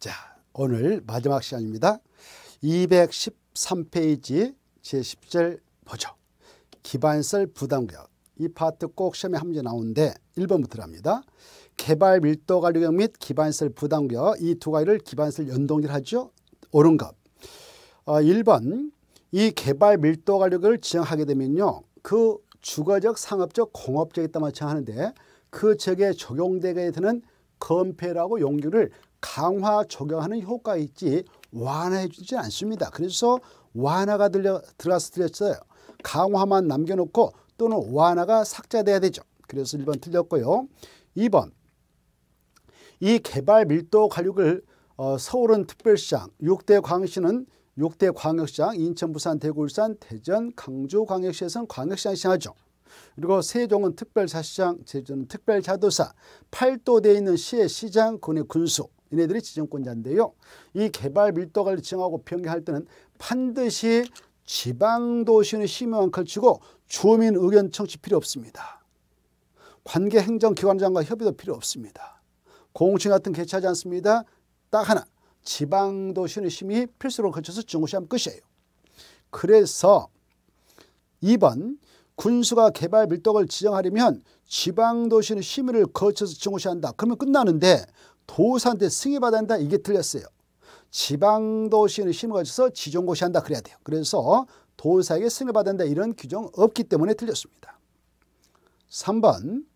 자, 오늘 마지막 시간입니다. 213페이지 제10절 보죠. 기반설 부담구역. 이 파트 꼭 시험에 함께 나오는데 1번부터랍니다. 개발 밀도 관리력 및 기반설 부담구역 이두 가지를 기반설 연동질하죠. 옳은 것. 어, 1번 이 개발 밀도 관리력을 지정하게 되면요. 그 주거적, 상업적, 공업적 있다 마찬가지인데 그 지역에 적용되게 되는 건폐라고 용기를 강화 적용하는 효과 있지 완화해 주지 않습니다. 그래서 완화가 들려, 들어가서 들렸어요. 강화만 남겨놓고 또는 완화가 삭제돼야 되죠. 그래서 1번 틀렸고요. 2번 이 개발 밀도 관육을 어, 서울은 특별시장, 6대 광시는 6대 광역시장, 인천, 부산, 대구, 울산, 대전, 강주 광역시에서는 광역시장 시하죠. 그리고 세종은 특별사시장, 제주는 특별자도사, 팔도돼 있는 시의 시장, 군의 군수, 얘네들이 지정권자인데요. 이 개발 밀도가를 지정하고 평가할 때는 반드시 지방도시의 심의만 걸치고 주민 의견 청취 필요 없습니다. 관계 행정기관장과 협의도 필요 없습니다. 공공청 같은 개최하지 않습니다. 딱 하나 지방도시의 심의 필수로 걸쳐서 정시하 끝이에요. 그래서 2번 군수가 개발 밀도를 지정하려면 지방도시의 심의를 거쳐서 정시한다. 그러면 끝나는데 도사한테 승인받았다 이게 틀렸어요. 지방도시는 힘을 가져서 지정고시한다 그래야 돼요. 그래서 도사에게 승인받아다 이런 규정 없기 때문에 틀렸습니다. 3번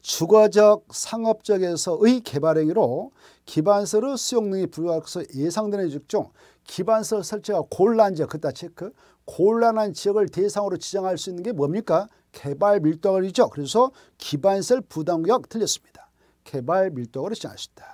주거적 상업적에서의 개발행위로 기반서로 수용능이 불가해서 예상되는 직종 기반서 설치가 곤란적 그다 체크 곤란한 지역을 대상으로 지정할 수 있는 게 뭡니까 개발 밀도가이죠 그래서 기반설 부담구역 틀렸습니다 개발 밀도가 일어났다.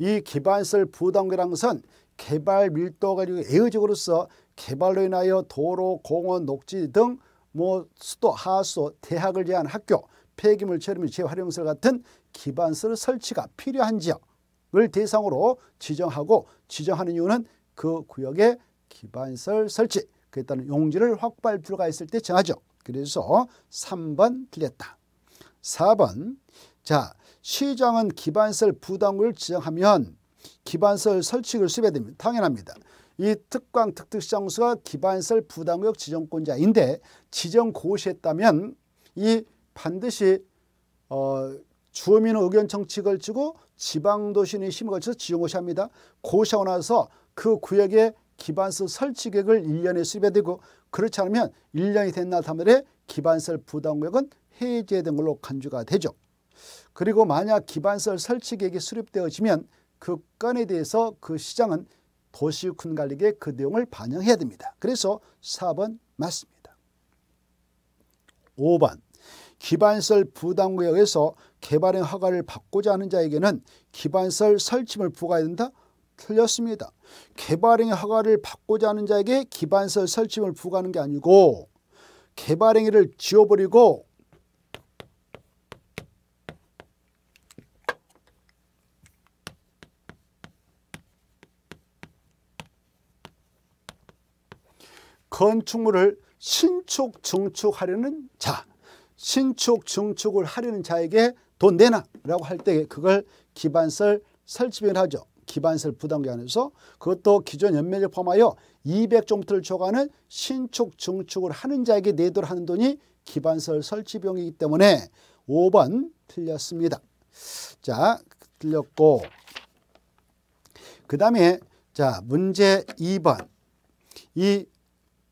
이 기반설 부담계라는 것은 개발 밀도가 애의적으로서 개발로 인하여 도로, 공원, 녹지 등뭐 수도, 하수, 대학을 제한 학교, 폐기물 처리 및 재활용설 같은 기반설 설치가 필요한 지역을 대상으로 지정하고 지정하는 이유는 그 구역의 기반설 설치, 그에 따른 용지를 확보할 필요가 있을 때 정하죠. 그래서 3번 틀렸다. 4번 자 시장은 기반설 부담을 지정하면 기반설설치를 수립해야 됩니다. 당연합니다. 이 특강 특특시장수가 기반설 부담구역 지정권자인데 지정 고시했다면 이 반드시 어, 주민의 의견 청취 걸치고 지방도시는 심의 걸쳐서 지정 고시합니다. 고시하고 나서 그구역에기반설 설치계획을 1년에 수립해야 되고 그렇지 않으면 1년이 된날 3일에 기반설 부담구역은 해제된 걸로 간주가 되죠. 그리고 만약 기반설 설치계획이 수립되어지면 그건에 대해서 그 시장은 도시군 관리계의 그 내용을 반영해야 됩니다. 그래서 4번 맞습니다. 5번 기반설 부당구에 서 개발의 허가를 받고자 하는 자에게는 기반설 설치물 부과해야 된다? 틀렸습니다. 개발행 허가를 받고자 하는 자에게 기반설 설치물 부과하는 게 아니고 개발행위를 지워버리고 건축물을 신축 증축하려는 자 신축 증축을 하려는 자에게 돈 내놔 라고 할 때 그걸 기반설 설치비를 하죠. 기반설 부담기 안에서 그것도 기존 연매를 포함하여 200종부터를 초과하는 신축 증축을 하는 자에게 내도록 하는 돈이 기반설 설치비용이기 때문에 5번 틀렸습니다. 자 틀렸고 그 다음에 자 문제 2번 이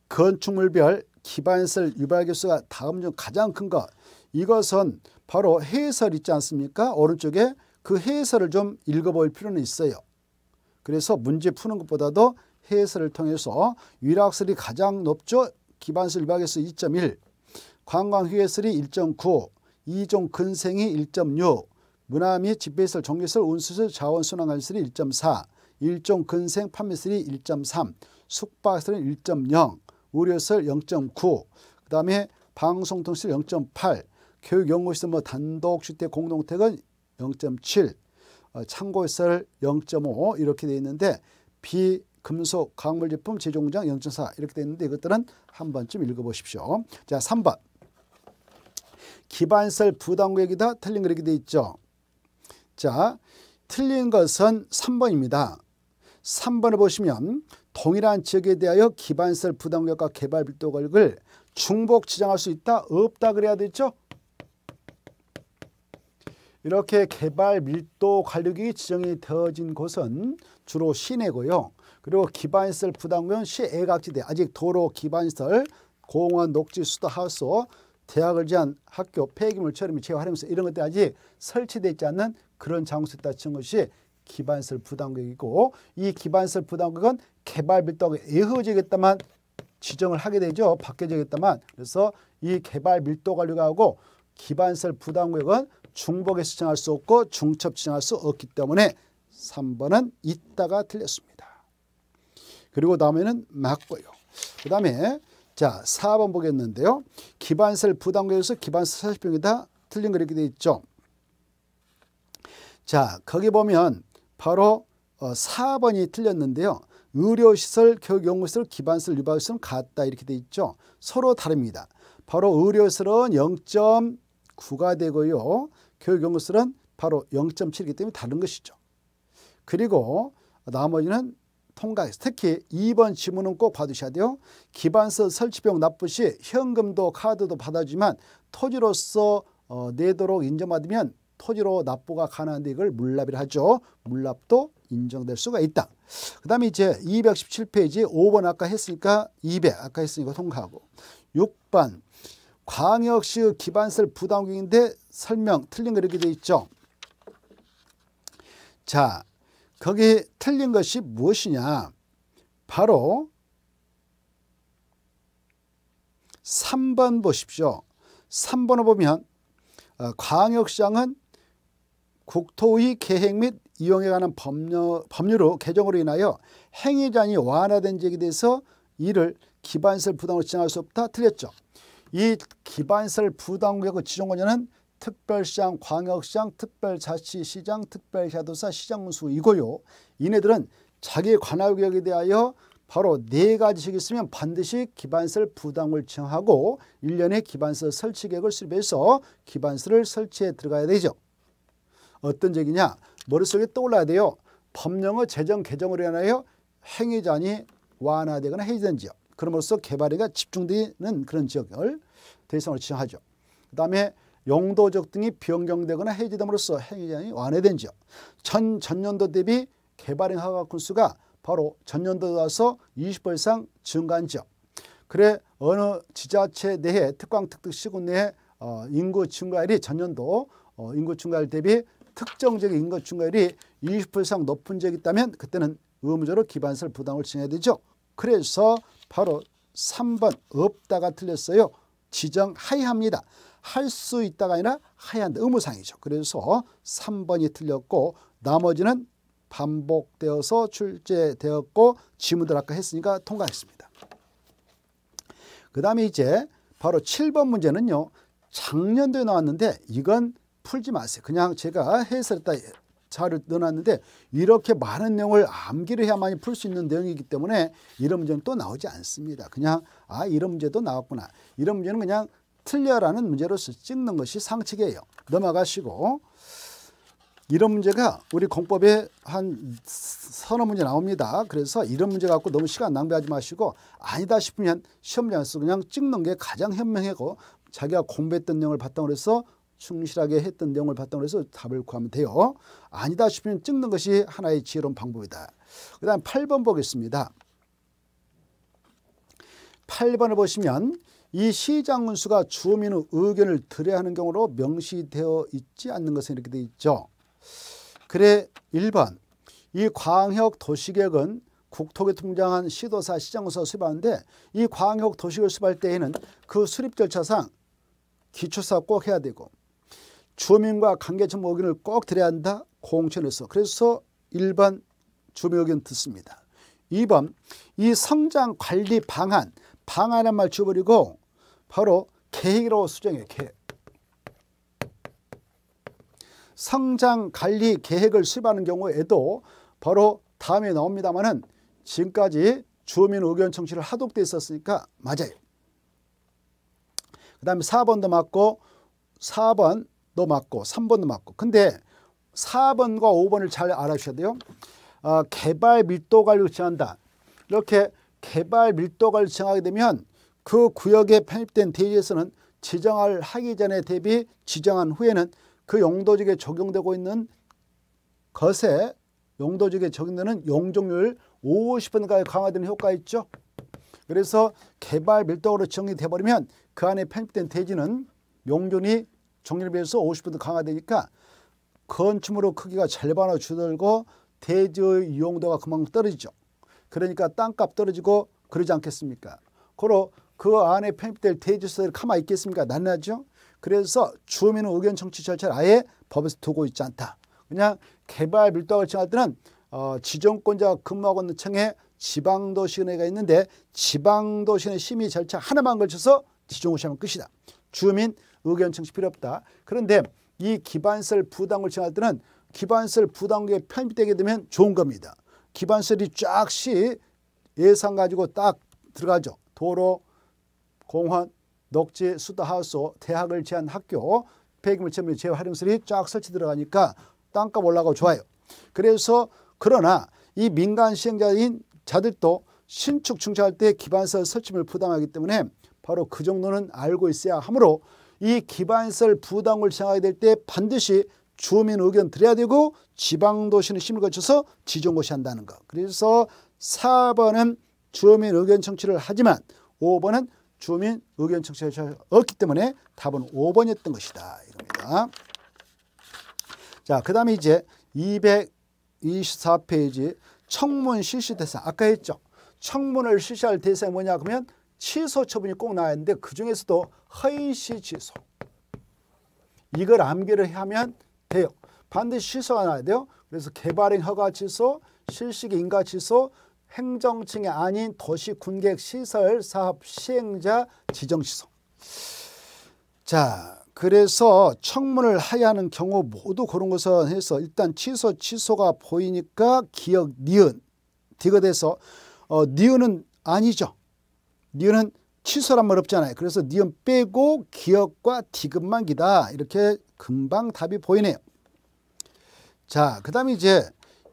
건축물별 기반설 유발 교수가 다음 중 가장 큰 것 이것은 바로 해설 있지 않습니까? 오른쪽에 그 해설을 좀 읽어볼 필요는 있어요. 그래서 문제 푸는 것보다도 해설을 통해서 위락설이 가장 높죠. 기반설 유발 개수 2.1, 관광휴해설이 1.9, 이종 근생이 1.6, 문화 및 집회설, 종교설, 운수설, 자원순환관설이 리 1.4, 일종 근생 판매설이 1.3, 숙박설은 1.0, 의료설 0.9, 그다음에 방송통신 0.8, 교육연구시설 뭐 단독주택 공동택은 0.7, 어, 창고시설 0.5 이렇게 되어 있는데 비 금속, 광물제품, 제조공장 0.4 이렇게 되어 있는데 이것들은 한 번쯤 읽어보십시오. 자, 3번. 기반설 부담구역이다. 틀린 거 이렇게 되어 있죠. 자, 틀린 것은 3번입니다. 3번을 보시면 동일한 지역에 대하여 기반설 부담격과 개발빌도가액을 중복 지정할 수 있다? 없다 그래야 되죠? 이렇게 개발 밀도 관리이 지정이 되어진 곳은 주로 시내고요. 그리고 기반시설 부담구는 시애각지대, 아직 도로 기반시설, 공원, 녹지, 수도, 하우스, 대학을 제한 학교, 폐기물 처리 및재활용소 이런 것들 이 아직 설치되어 있지 않는 그런 장소에 따른 것이 기반시설 부담금이고이 기반시설 부담금은 개발 밀도가 애호지겠다만 지정을 하게 되죠. 바뀌어지겠다만 그래서 이 개발 밀도 관리하고 기반설 부담구역은 중복에 수정할 수 없고 중첩 지정할수 없기 때문에 3번은 있다가 틀렸습니다. 그리고 다음에는 맞고요. 그 다음에 자 4번 보겠는데요. 기반설 부담구역에서 기반설 40평이다 틀린 거 이렇게 돼 있죠. 자 거기 보면 바로 4번이 어, 틀렸는데요. 의료시설, 교육연구시설, 기반시설, 유발시설은 같다 이렇게 돼 있죠. 서로 다릅니다. 바로 의료시설은 0.9가 되고요. 교육연구시설은 바로 0.7이기 때문에 다른 것이죠. 그리고 나머지는 통과해서 특히 2번 지문은 꼭받으셔야 돼요. 기반서 설치비용 납부 시 현금도 카드도 받아주지만 토지로서 어, 내도록 인정받으면 토지로 납부가 가능한데 이걸 물납이라 하죠. 물납도 인정될 수가 있다. 그 다음에 이제 217페이지 5번 아까 했으니까 200 아까 했으니까 통과하고 6번 광역시 기반세 부담금인데 설명 틀린 거 이렇게 돼 있죠. 자 거기 틀린 것이 무엇이냐 바로 3번 보십시오. 3번을 보면 어, 광역시장은 국토의 계획 및 이용에 관한 법률, 법률로 개정으로 인하여 행위자이 완화된 적에 대해서 이를 기반설부당으로 지정할 수 없다 틀렸죠. 이기반설부당구역의 지정권자는 특별시장, 광역시장, 특별자치시장, 특별자도사, 시장문수이고요 이네들은 자기 관할구역에 대하여 바로 네 가지씩 있으면 반드시 기반설부당을 정하고 일년의 기반설 설치 계획을 수립해서 기반설을 설치해 들어가야 되죠. 어떤 적이냐 머릿속에 떠올라야 돼요. 법령의 재정 개정으로 인하여 행위자니 완화되거나 해제된 지역 그럼으로써개발에가 집중되는 그런 지역을 대상으로 지정하죠. 그 다음에 용도적 등이 변경되거나 해제됨으로써 행위자니 완화된 지역 전 전년도 대비 개발행 허가 건수가 바로 전년도 와서 20% 이상 증가한 지역 그래 어느 지자체 내에 특광특특시군 내에 어, 인구 증가율이 전년도 어, 인구 증가율 대비 특정적인 인거 중과율이 20% 이상 높은 적이 있다면 그때는 의무적으로 기반설 부담을 지내야 되죠. 그래서 바로 3번 없다가 틀렸어요. 지정 하야합니다. 할 수 있다가 아니라 하야한데 의무상이죠. 그래서 3번이 틀렸고 나머지는 반복되어서 출제되었고 지문들 아까 했으니까 통과했습니다. 그 다음에 이제 바로 7번 문제는요. 작년도에 나왔는데 이건 풀지 마세요. 그냥 제가 해설했다 자료 넣어놨는데 이렇게 많은 내용을 암기를 해야만 풀 수 있는 내용이기 때문에 이런 문제는 또 나오지 않습니다. 그냥 아 이런 문제도 나왔구나. 이런 문제는 그냥 틀려라는 문제로서 찍는 것이 상책이에요. 넘어가시고 이런 문제가 우리 공법에 한 서너 문제 나옵니다. 그래서 이런 문제 갖고 너무 시간 낭비하지 마시고 아니다 싶으면 시험장에서 그냥 찍는 게 가장 현명하고 자기가 공부했던 내용을 바탕으로 해서 충실하게 했던 내용을 바탕으로 해서 답을 구하면 돼요. 아니다 싶으면 찍는 것이 하나의 지혜로운 방법이다. 그 다음 8번 보겠습니다. 8번을 보시면 이 시장군수가 주민의 의견을 들여야 하는 경우로 명시되어 있지 않는 것은 이렇게 되어 있죠. 그래 1번 이 광역 도시계획은 국토계 통장한 시도사 시장군수가 수립하는데 이 광역 도시계획 수립할 때에는 그 수립 절차상 기초사 꼭 해야 되고 주민과 관계청 의견을 꼭 들어야 한다. 공천에서. 그래서 일반 주민 의견 듣습니다. 2번 이 성장 관리 방안 방안한 말지버리고 바로 계획으로 수정해 계획. 성장 관리 계획을 수립하는 경우에도 바로 다음에 나옵니다만은 지금까지 주민 의견 청취를 하도돼 있었으니까 맞아요. 그 다음에 4번도 맞고 4번 도 맞고 3번도 맞고 근데 4번과 5번을 잘 알아주셔야 돼요. 어, 개발 밀도관리를 지한다. 이렇게 개발 밀도관리를 정하게 되면 그 구역에 편입된 대지에서는 지정을 하기 전에 대비 지정한 후에는 그용도지에 적용되고 있는 것에 용도지에 적용되는 용적률 50%까지 강화되는 효과 있죠. 그래서 개발 밀도로 지정이 돼버리면 그 안에 편입된 대지는 용존이 종료에 비해서 50% 강화되니까 건축물의 크기가 절반으로 줄어들고 대지의 이용도가 그만큼 떨어지죠. 그러니까 땅값 떨어지고 그러지 않겠습니까? 그로 그 안에 편입될 대지시설이 가만 있겠습니까? 난나죠. 그래서 주민의 의견 청취 절차를 아예 법에서 두고 있지 않다. 그냥 개발 밀도화를 정할 때는 어, 지정권자가 근무하고 있는 청에 지방도시은회가 있는데 지방도시는 심의 절차 하나만 걸쳐서 지정을 시하면 끝이다. 주민 의견 청취 필요 없다. 그런데 이기반설 부담을 청할 때는 기반설 부담구에 편입되게 되면 좋은 겁니다. 기반설이 쫙 시 예산 가지고 딱 들어가죠. 도로, 공원, 녹지, 수도하우스, 대학을 제한 학교, 폐기물 처리 재활용설이 쫙 설치 들어가니까 땅값 올라가고 좋아요. 그래서 그러나 이 민간 시행자인 자들도 신축 증차할 때 기반설 설치물 부담하기 때문에 바로 그 정도는 알고 있어야 하므로 이 기반설 시 부당을 생각하게 될 때 반드시 주민 의견 드려야 되고 지방도시는 심을 거쳐서 지정고시한다는 거. 그래서 4번은 주민 의견 청취를 하지만 5번은 주민 의견 청취가 없기 때문에 답은 5번이었던 것이다. 이겁니다. 자, 그 다음에 이제 224페이지 청문 실시 대상. 아까 했죠. 청문을 실시할 대상이 뭐냐 그러면 취소 처분이 꼭 나와야 하는데 그중에서도 허위시 취소. 이걸 암기를 하면 돼요. 반드시 취소가 나야 돼요. 그래서 개발행 허가 취소, 실식 인가 취소, 행정층이 아닌 도시 군객 시설 사업 시행자 지정 취소. 자, 그래서 청문을 하야 하는 경우 모두 그런 것을 해서 일단 취소 취소가 보이니까 기억 니은 디귿에서 어, 니은은 아니죠. 니은은 취소란 말 없잖아요. 그래서 니은 빼고 기억과 디귿만 기다. 이렇게 금방 답이 보이네요. 자, 그 다음에 이제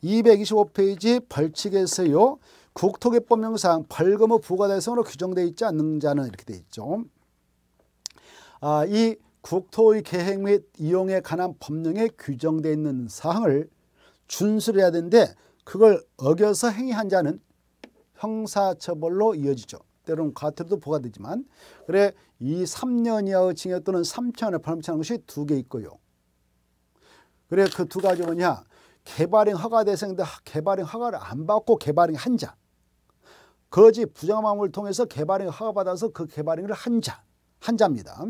225페이지 벌칙에서요. 국토개법 명상 벌금 후 부과대상으로 규정되어 있지 않는 자는 이렇게 되어 있죠. 아, 이 국토의 계획 및 이용에 관한 법령에 규정되어 있는 사항을 준수해야 되는데 그걸 어겨서 행위한 자는 형사처벌로 이어지죠. 때로는 과태료도 부과되지만 그래 이 3년 이하의 징역 또는 3천원에 벌금치는 것이 두 개 있고요. 그래 그 두 가지 뭐냐 개발행 허가 대상인데 개발행 허가를 안 받고 개발행 한 자. 거지 부정함을 통해서 개발행 허가받아서 그 개발행을 한 자. 한 자입니다.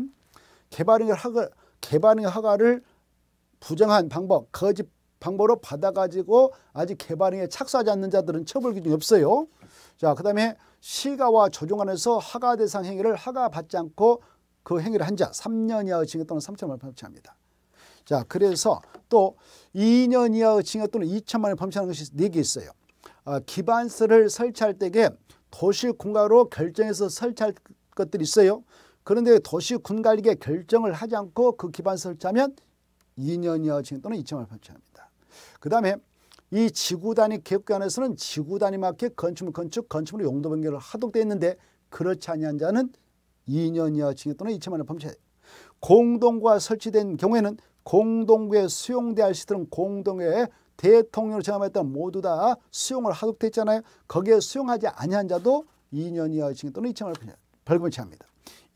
개발행을 허가, 개발행 허가를 부정한 방법, 거짓 방법으로 받아가지고 아직 개발행에 착수하지 않는 자들은 처벌 기준이 없어요. 자, 그 다음에 시가와 조정 안에서 하가 대상 행위를 하가 받지 않고 그 행위를 한 자 3년 이하의 징역 또는 3천만 원 범죄합니다. 자 그래서 또 2년 이하의 징역 또는 2천만 원 범죄하는 것이 4개 있어요. 어, 기반서를 설치할 때에 도시 공가로 결정해서 설치할 것들이 있어요. 그런데 도시 군관리계 결정을 하지 않고 그 기반 설치하면 2년 이하 징역 또는 2천만 원 범죄합니다. 그 다음에 이 지구 단위 계획계 안에서는 지구 단위 맞게 건축물 건축, 건축물 용도 변경을 하도록 되어 있는데 그렇지 않냐는 자는 2년 이하 징역 또는 2천만 원 범죄. 공동구가 설치된 경우에는 공동구에 수용대할 시들은 공동회에 대통령을 제함했던 모두 다 수용을 하도록 되어 있잖아요. 거기에 수용하지 아니한 자도 2년 이하 징역 또는 2천만 원 벌금을 취합니다.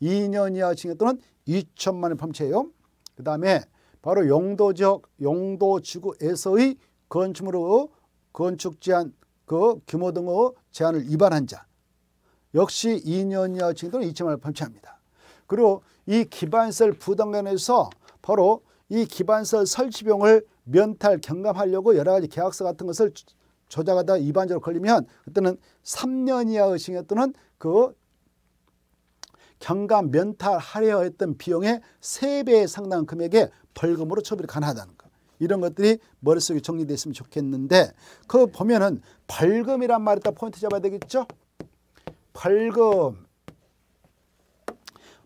2년 이하 징역 또는 2천만 원 범죄예요. 그 다음에 바로 용도지역 용도지구에서의 건축물의 건축 제한 그 규모 등의 제한을 위반한 자 역시 2년 이하 징역은 2천만 원 판치합니다. 그리고 이 기반설 부당면에서 바로 이 기반설 설치비용을 면탈 경감하려고 여러 가지 계약서 같은 것을 조작하다 위반적으로 걸리면 그때는 3년 이하의 징역 또는 그 경감 면탈하려 했던 비용의 세배상당 금액의 벌금으로 처벌이 가능하다는 거. 이런 것들이 머릿속에 정리됐으면 좋겠는데 그 보면은 벌금이란 말에 딱 포인트 잡아야 되겠죠? 벌금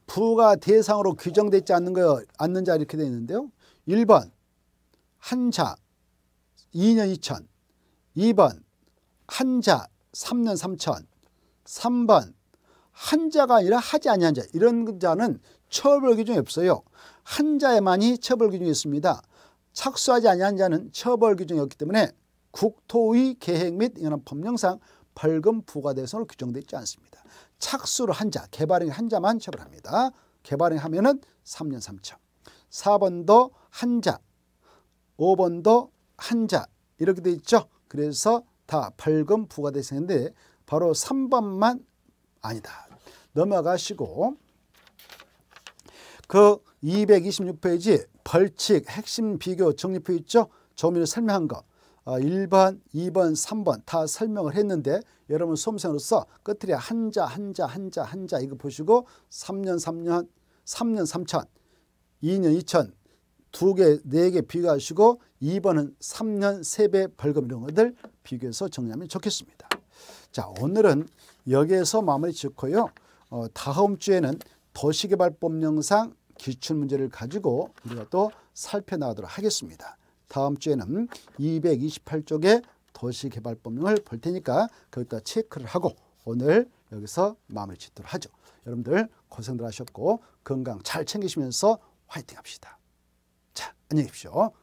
부가 대상으로 규정되지 않는 거 않는 자 이렇게 되 있는데요. 1번 한자 2년 2천 2번 한자 3년 3천 3번 한자가 아니라 하지 아니한 자 이런 자는 처벌 규정이 없어요. 한자에만이 처벌 규정이 있습니다. 착수하지 아니한 자는 처벌 규정이 없기 때문에 국토의 계획 및 연합 법령상 벌금 부과 대상으로 규정되어 있지 않습니다. 착수를 한 자, 개발행위 한 자만 처벌합니다. 개발행위하면 은 3년 3천. 4번도 한 자, 5번도 한 자 이렇게 돼 있죠. 그래서 다 벌금 부과 대상인데 바로 3번만 아니다. 넘어가시고 그 226페이지 벌칙, 핵심 비교, 정리표 있죠? 조민이 설명한 거 1번, 아, 2번, 3번 다 설명을 했는데 여러분 수험생으로서 끝에 한자, 한자, 한자, 한자 이거 보시고 3년, 3년, 3년, 3천, 2년, 2천 두 개, 네 개 비교하시고 2번은 3년 3배 벌금 이런 것들 비교해서 정리하면 좋겠습니다. 자, 오늘은 여기에서 마무리 짓고요. 어, 다음 주에는 도시개발법 영상 기출 문제를 가지고 우리가 또 살펴나가도록 하겠습니다. 다음 주에는 228쪽의 도시개발법령을 볼 테니까 거기다 체크를 하고 오늘 여기서 마무리 짓도록 하죠. 여러분들 고생들 하셨고 건강 잘 챙기시면서 화이팅 합시다. 자, 안녕히 계십시오.